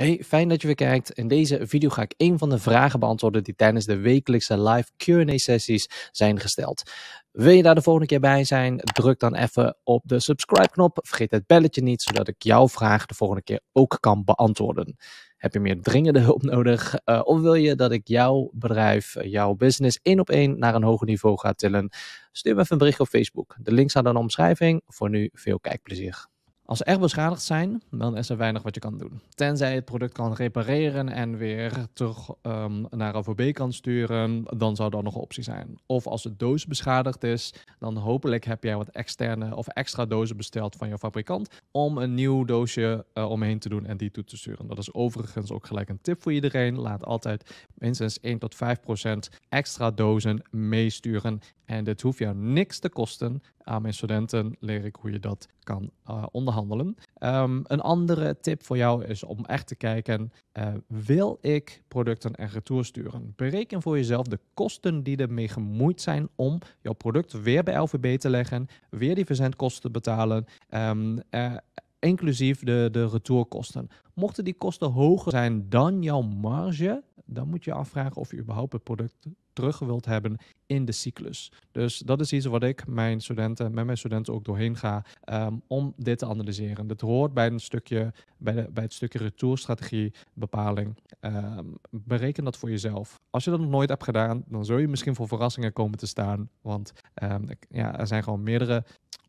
Hey, fijn dat je weer kijkt. In deze video ga ik een van de vragen beantwoorden die tijdens de wekelijkse live Q&A sessies zijn gesteld. Wil je daar de volgende keer bij zijn? Druk dan even op de subscribe knop. Vergeet het belletje niet, zodat ik jouw vraag de volgende keer ook kan beantwoorden. Heb je meer dringende hulp nodig? Eh, of wil je dat ik jouw bedrijf, eh, jouw business één op één naar een hoger niveau ga tillen? Stuur me even een bericht op Facebook. De link staat in de omschrijving. Voor nu veel kijkplezier. Als ze echt beschadigd zijn, dan is er weinig wat je kan doen. Tenzij het product kan repareren en weer terug um, naar OVB kan sturen, dan zou dat nog een optie zijn. Of als de doos beschadigd is, dan hopelijk heb jij wat externe of extra dozen besteld van je fabrikant om een nieuw doosje eh, omheen te doen en die toe te sturen. Dat is overigens ook gelijk een tip voor iedereen. Laat altijd minstens 1 tot 5 procent extra dozen meesturen en dit hoeft jou niks te kosten. Aan mijn studenten leer ik hoe je dat kan eh, onderhandelen. Ehm, een andere tip voor jou is om echt te kijken: eh, wil ik producten en retour sturen? Bereken voor jezelf de kosten die ermee gemoeid zijn om jouw product weer bij LVB te leggen, weer die verzendkosten te betalen. Ehm, eh, inclusief de, de retourkosten. Mochten die kosten hoger zijn dan jouw marge, dan moet je afvragen of je überhaupt het product terug wilt hebben in de cyclus. Dus dat is iets wat ik mijn studenten, met mijn studenten ook doorheen ga ehm, om dit te analyseren. Dit hoort bij, een stukje, bij, de, bij het stukje retourstrategie bepaling. Ehm, bereken dat voor jezelf. Als je dat nog nooit hebt gedaan, dan zul je misschien voor verrassingen komen te staan. Want ehm, ja, er zijn gewoon meerdere,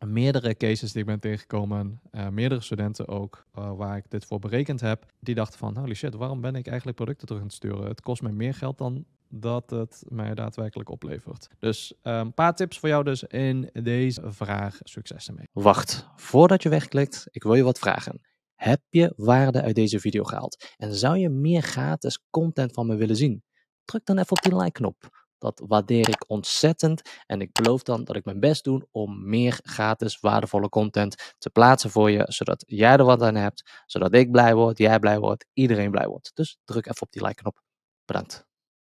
meerdere cases die ik ben tegengekomen. Eh, meerdere studenten ook eh, waar ik dit voor berekend heb. Die dachten van, holy shit, waarom ben ik eigenlijk producten terug aan het sturen? Het kost mij meer geld dan dat het mij daadwerkelijk oplevert. Dus een ehm, paar tips voor jou dus in deze vraag. Succes ermee. Wacht, voordat je wegklikt, ik wil je wat vragen. Heb je waarde uit deze video gehaald? En zou je meer gratis content van me willen zien? Druk dan even op die like-knop. Dat waardeer ik ontzettend. En ik beloof dan dat ik mijn best doe om meer gratis waardevolle content te plaatsen voor je. Zodat jij er wat aan hebt. Zodat ik blij word, jij blij wordt, iedereen blij wordt. Dus druk even op die like knop. Bedankt.